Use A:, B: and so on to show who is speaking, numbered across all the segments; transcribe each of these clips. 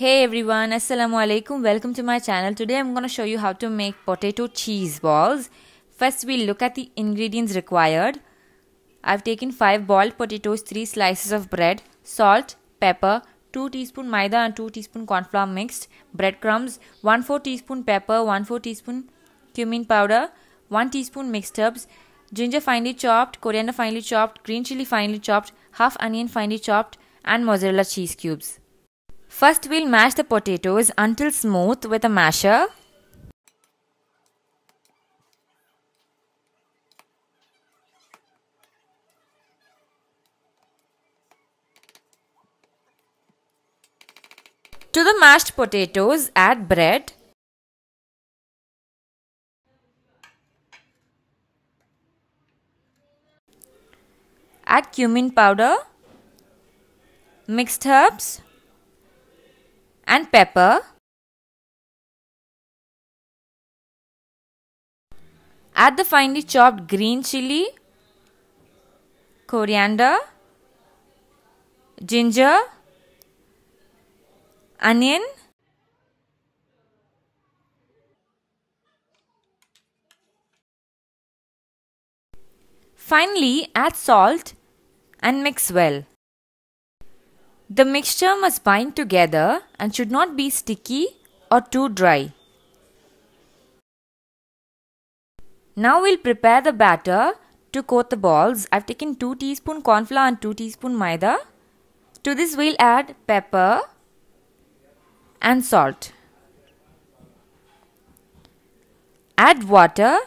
A: Hey everyone, Assalamu alaikum. Welcome to my channel. Today I'm going to show you how to make potato cheese balls. First we'll look at the ingredients required. I've taken 5 boiled potatoes, 3 slices of bread, salt, pepper, 2 teaspoon maida and 2 teaspoon cornflour mixed, breadcrumbs, 1 4 teaspoon pepper, 1 4 teaspoon cumin powder, 1 teaspoon mixed herbs, ginger finely chopped, coriander finely chopped, green chili finely chopped, half onion finely chopped and mozzarella cheese cubes. First we'll mash the potatoes until smooth with a masher. To the mashed potatoes add bread. Add cumin powder, mixed herbs, and pepper. Add the finely chopped green chili, coriander, ginger, onion, Finally, add salt and mix well. The mixture must bind together and should not be sticky or too dry. Now we'll prepare the batter to coat the balls. I've taken 2 teaspoon corn flour and 2 teaspoon maida. To this we'll add pepper and salt. Add water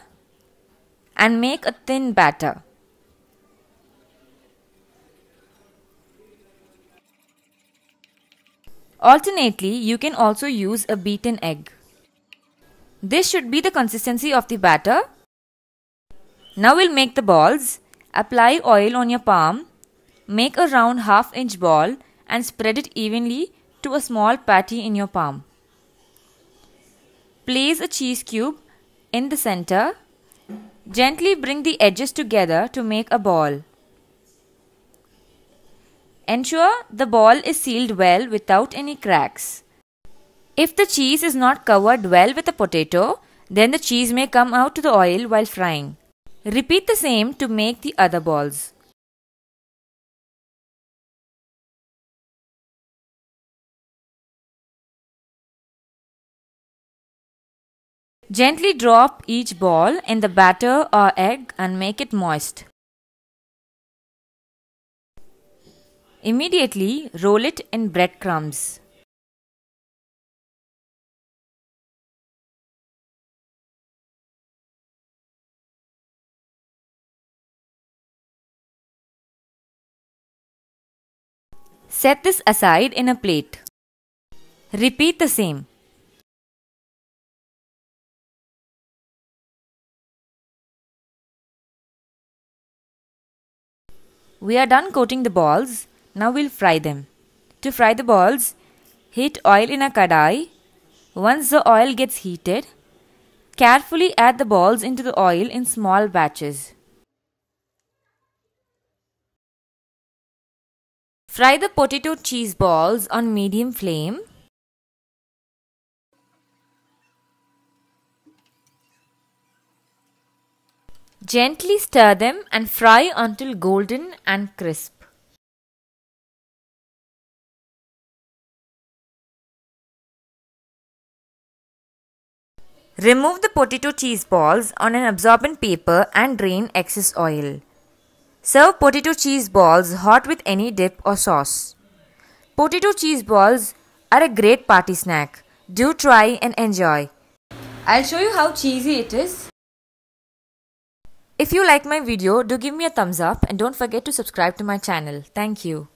A: and make a thin batter. Alternately, you can also use a beaten egg. This should be the consistency of the batter. Now we'll make the balls. Apply oil on your palm. Make a round half inch ball and spread it evenly to a small patty in your palm. Place a cheese cube in the center. Gently bring the edges together to make a ball. Ensure the ball is sealed well without any cracks. If the cheese is not covered well with a potato, then the cheese may
B: come out to the oil while frying. Repeat the same to make the other balls. Gently drop each ball in the batter or egg and make it moist. Immediately roll it in breadcrumbs. Set this aside in a plate. Repeat the same. We are done coating the balls. Now we'll fry them. To fry the balls, heat
A: oil in a kadai. Once the oil gets heated, carefully add the balls into the oil in small batches. Fry the potato cheese balls on medium flame. Gently stir them and fry until golden and
B: crisp. Remove the potato cheese
A: balls on an absorbent paper and drain excess oil. Serve potato cheese balls hot with any dip or sauce. Potato cheese balls are a great party snack. Do try and enjoy. I'll show you how cheesy it is. If you like my video, do give me a thumbs up and don't forget to subscribe to my channel. Thank you.